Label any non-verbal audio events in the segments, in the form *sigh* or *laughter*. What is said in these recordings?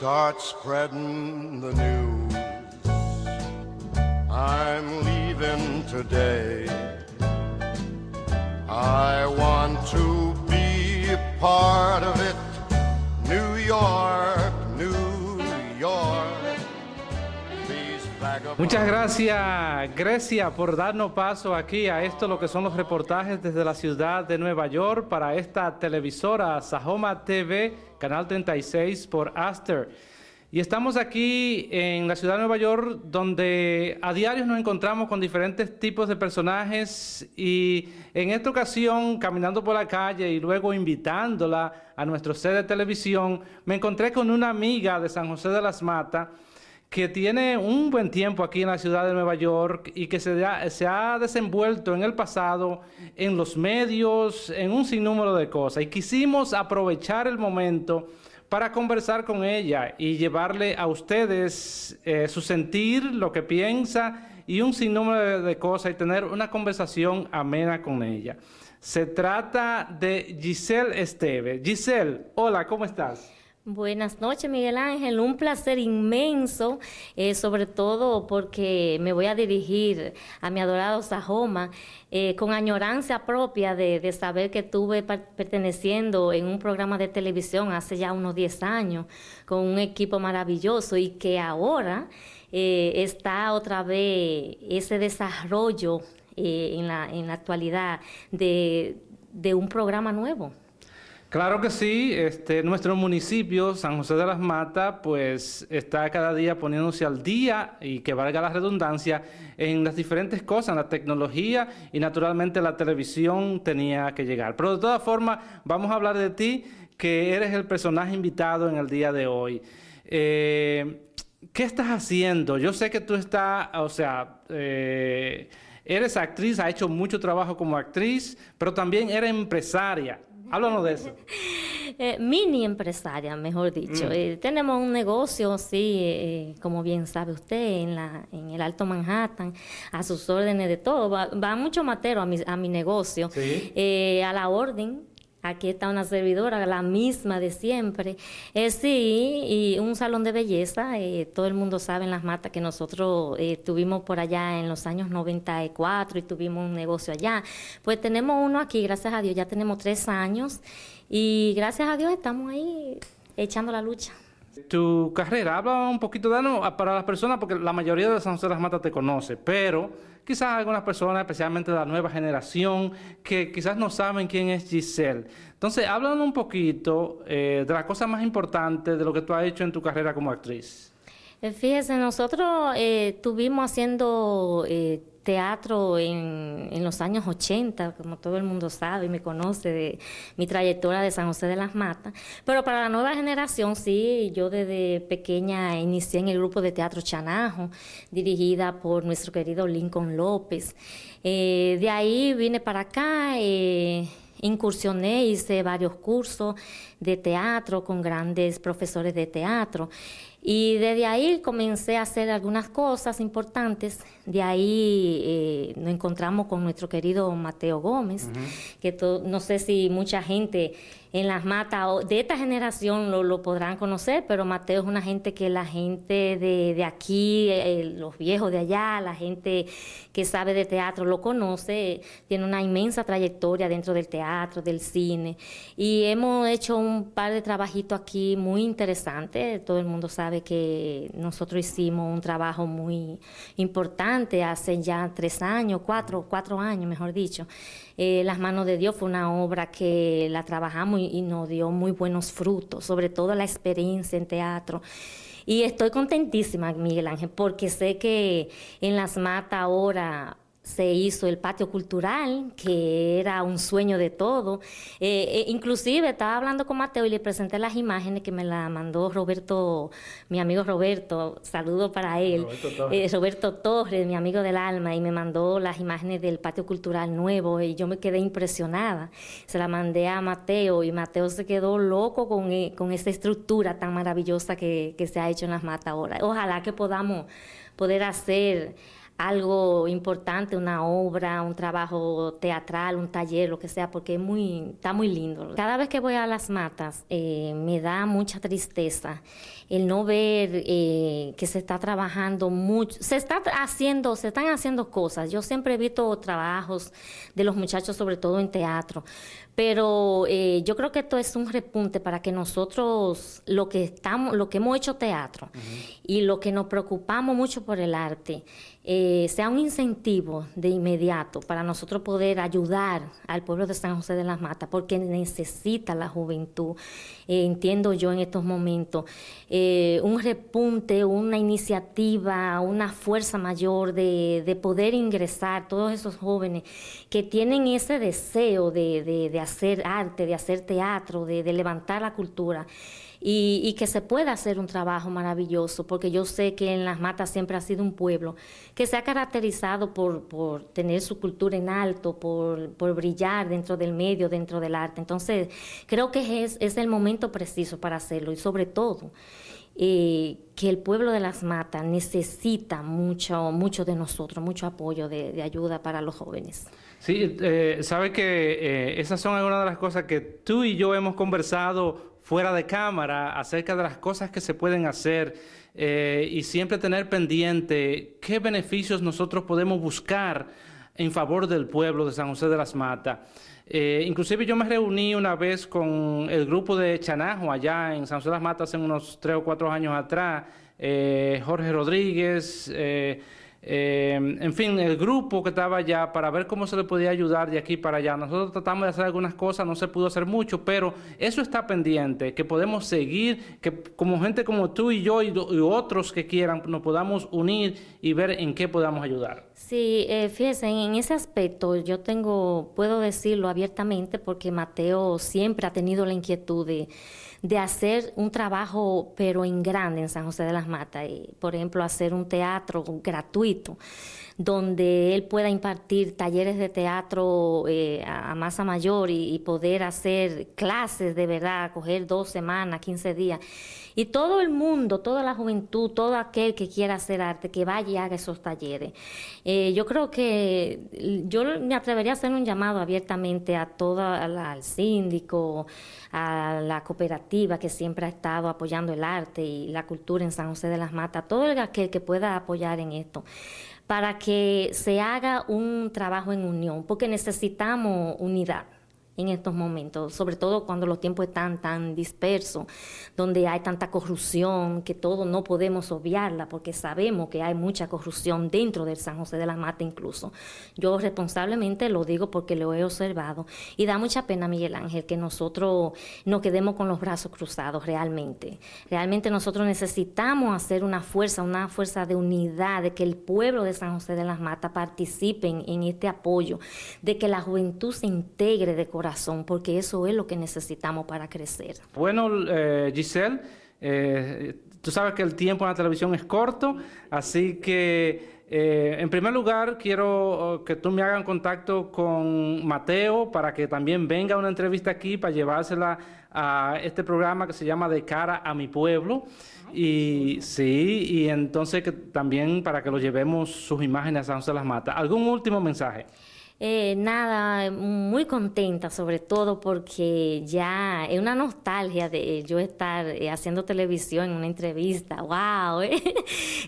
start spreading the news. I'm leaving today. I want to be a part of it. New York. Muchas gracias, Grecia, por darnos paso aquí a esto, lo que son los reportajes desde la ciudad de Nueva York para esta televisora Sahoma TV, Canal 36 por Aster. Y estamos aquí en la ciudad de Nueva York, donde a diario nos encontramos con diferentes tipos de personajes y en esta ocasión, caminando por la calle y luego invitándola a nuestro sede de televisión, me encontré con una amiga de San José de las Matas, que tiene un buen tiempo aquí en la ciudad de Nueva York y que se ha, se ha desenvuelto en el pasado en los medios, en un sinnúmero de cosas. Y quisimos aprovechar el momento para conversar con ella y llevarle a ustedes eh, su sentir, lo que piensa y un sinnúmero de cosas y tener una conversación amena con ella. Se trata de Giselle Esteve. Giselle, hola, ¿cómo estás? Buenas noches, Miguel Ángel. Un placer inmenso, eh, sobre todo porque me voy a dirigir a mi adorado Sajoma eh, con añorancia propia de, saber que estuve perteneciendo en un programa de televisión hace ya unos 10 años con un equipo maravilloso y que ahora eh, está otra vez ese desarrollo en la, en, actualidad de un programa nuevo. Claro que sí, este, nuestro municipio, San José de las Matas, pues está cada día poniéndose al día y que valga la redundancia en las diferentes cosas, en la tecnología y naturalmente la televisión tenía que llegar. Pero de todas formas, vamos a hablar de ti, que eres el personaje invitado en el día de hoy. Eh, ¿Qué estás haciendo? Yo sé que tú estás, o sea... Eh, eres actriz, has hecho mucho trabajo como actriz, pero también eres empresaria. Háblanos de eso. *laughs* Eh, mini empresaria, mejor dicho. Mm. Eh, tenemos un negocio, sí, eh, como bien sabe usted, en, la, en el Alto Manhattan, a sus órdenes de todo. Va, mucho matero a mi, a mi negocio, a la orden Aquí está una servidora, la misma de siempre. Eh, sí, y un salón de belleza. Eh, todo el mundo sabe en las matas que nosotros eh, tuvimos por allá en los años 94 y tuvimos un negocio allá. Pues tenemos uno aquí, gracias a Dios, ya tenemos tres años. Y gracias a Dios estamos ahí echando la lucha. Tu carrera, habla un poquito de no, ah, para las personas, porque la mayoría de San José de las Matas te conoce, pero quizás algunas personas, especialmente de la nueva generación, que quizás no saben quién es Giselle. Entonces, háblanos un poquito eh, de las cosas más importantes de lo que tú has hecho en tu carrera como actriz. Eh, fíjese, nosotros eh, estuvimos haciendo eh, teatro en, los años 80, como todo el mundo sabe y me conoce de mi trayectoria de San José de las Matas, pero para la nueva generación sí, yo desde pequeña inicié en el grupo de teatro Chanajo, dirigida por nuestro querido Lincoln López. Eh, de ahí vine para acá. Eh, incursioné, hice varios cursos de teatro con grandes profesores de teatro. Y desde ahí comencé a hacer algunas cosas importantes. De ahí eh, nos encontramos con nuestro querido Mateo Gómez, que no sé si mucha gente en las matas de esta generación lo, podrán conocer, pero Mateo es una gente que la gente de, aquí, eh, eh, los viejos de allá, la gente que sabe de teatro lo conoce, tiene una inmensa trayectoria dentro del teatro, del cine. Y hemos hecho un par de trabajitos aquí muy interesantes, todo el mundo sabe que nosotros hicimos un trabajo muy importante hace ya tres años, cuatro, cuatro años mejor dicho. Eh, las manos de Dios fue una obra que la trabajamos y, y nos dio muy buenos frutos, sobre todo la experiencia en teatro. Y estoy contentísima, Miguel Ángel, porque sé que en las matas ahora se hizo el patio cultural, que era un sueño de todo. Eh, eh, inclusive estaba hablando con Mateo y le presenté las imágenes que me la mandó Roberto, mi amigo Roberto, saludo para él, eh, Roberto Torres. mi amigo del alma, y me mandó las imágenes del patio cultural nuevo y yo me quedé impresionada. Se la mandé a Mateo y Mateo se quedó loco con, con estructura tan maravillosa que, se ha hecho en las mata ahora. Ojalá que podamos poder hacer algo importante, una obra, un trabajo teatral, un taller, lo que sea, porque muy, está muy lindo. Cada vez que voy a las matas eh, me da mucha tristeza el no ver eh, que se está trabajando mucho, se está haciendo, se están haciendo cosas. Yo siempre he visto trabajos de los muchachos, sobre todo en teatro, pero eh, yo creo que esto es un repunte para que nosotros, lo que estamos, lo que hemos hecho teatro y lo que nos preocupamos mucho por el arte, eh, sea un incentivo de inmediato para nosotros poder ayudar al pueblo de San José de las Matas, porque necesita la juventud, eh, entiendo yo en estos momentos, eh, un repunte, una iniciativa, una fuerza mayor de, poder ingresar todos esos jóvenes que tienen ese deseo de hacer arte, de hacer teatro, de levantar la cultura y, que se pueda hacer un trabajo maravilloso, porque yo sé que en Las Matas siempre ha sido un pueblo que se ha caracterizado por, por tener su cultura en alto, por, brillar dentro del medio, dentro del arte. Entonces, creo que es, es el momento preciso para hacerlo y sobre todo... Eh, que el pueblo de las matas necesita mucho, mucho de nosotros, mucho apoyo de ayuda para los jóvenes. Sí, eh, sabe que eh, esas son algunas de las cosas que tú y yo hemos conversado fuera de cámara acerca de las cosas que se pueden hacer eh, y siempre tener pendiente qué beneficios nosotros podemos buscar en favor del pueblo de San José de las Matas. inclusive yo me reuní una vez con el grupo de Chanajo allá en San José de las Matas hace unos tres o cuatro años atrás, Jorge Rodríguez, Em, en fin, el grupo que estaba allá para ver cómo se le podía ayudar de aquí para allá. Nosotros tratamos de hacer algunas cosas, no se pudo hacer mucho, pero eso está pendiente, que podemos seguir, que como gente como tú y yo y, otros que quieran, nos podamos unir y ver en qué podamos ayudar. Sí, eh, fíjense, en ese aspecto yo tengo, puedo decirlo abiertamente porque Mateo siempre ha tenido la inquietud de de hacer un trabajo, pero en grande en San José de las Matas, y, por ejemplo, hacer un teatro gratuito donde él pueda impartir talleres de teatro eh, a, masa mayor y, poder hacer clases de verdad, coger dos semanas, 15 días. Y todo el mundo, toda la juventud, todo aquel que quiera hacer arte, que vaya y haga esos talleres. Eh, yo creo que yo me atrevería a hacer un llamado abiertamente a toda, al síndico, a la cooperativa que siempre ha estado apoyando el arte y la cultura en San José de las Matas, todo el aquel que pueda apoyar en esto para que se haga un trabajo en unión, porque necesitamos unidad en estos momentos, sobre todo cuando los tiempos están tan dispersos, donde hay tanta corrupción, que todo no podemos obviarla, porque sabemos que hay mucha corrupción dentro del San José de la Mata incluso. Yo responsablemente lo digo porque lo he observado y da mucha pena, Miguel Ángel, que nosotros nos quedemos con los brazos cruzados realmente. Realmente nosotros necesitamos hacer una fuerza, una fuerza de unidad, de que el pueblo de San José de las Matas participen en este apoyo, de que la juventud se integre de corazón porque eso es lo que necesitamos para crecer. Bueno, eh, Giselle, eh, tú sabes que el tiempo en la televisión es corto, así que eh, en primer lugar quiero oh, que tú me hagas contacto con Mateo para que también venga una entrevista aquí para llevársela a este programa que se llama De cara a mi pueblo. Y sí, y entonces que, también para que lo llevemos sus imágenes a San se las Mata. ¿Algún último mensaje? Eh, nada, muy contenta sobre todo porque ya es una nostalgia de yo estar eh, haciendo televisión en una entrevista, wow, *laughs* eh,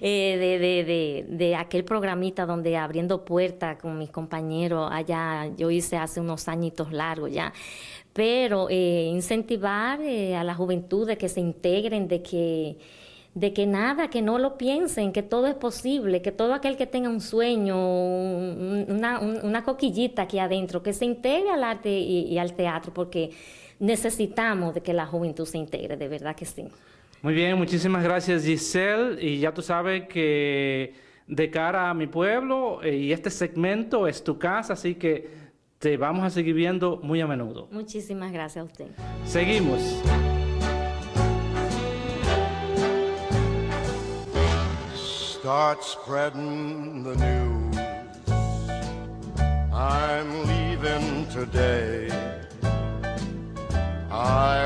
de, de, de, de, aquel programita donde abriendo puertas con mis compañeros allá, yo hice hace unos añitos largos ya, pero incentivar a la juventud de que se integren, de que de que nada, que no lo piensen, que todo es posible, que todo aquel que tenga un sueño, una, coquillita aquí adentro, que se integre al arte y, y al teatro, porque necesitamos de que la juventud se integre, de verdad que sí. Muy bien, muchísimas gracias Giselle, y ya tú sabes que de cara a mi pueblo, eh, y este segmento es tu casa, así que te vamos a seguir viendo muy a menudo. Muchísimas gracias a usted. Seguimos. start spreading the news. I'm leaving today. I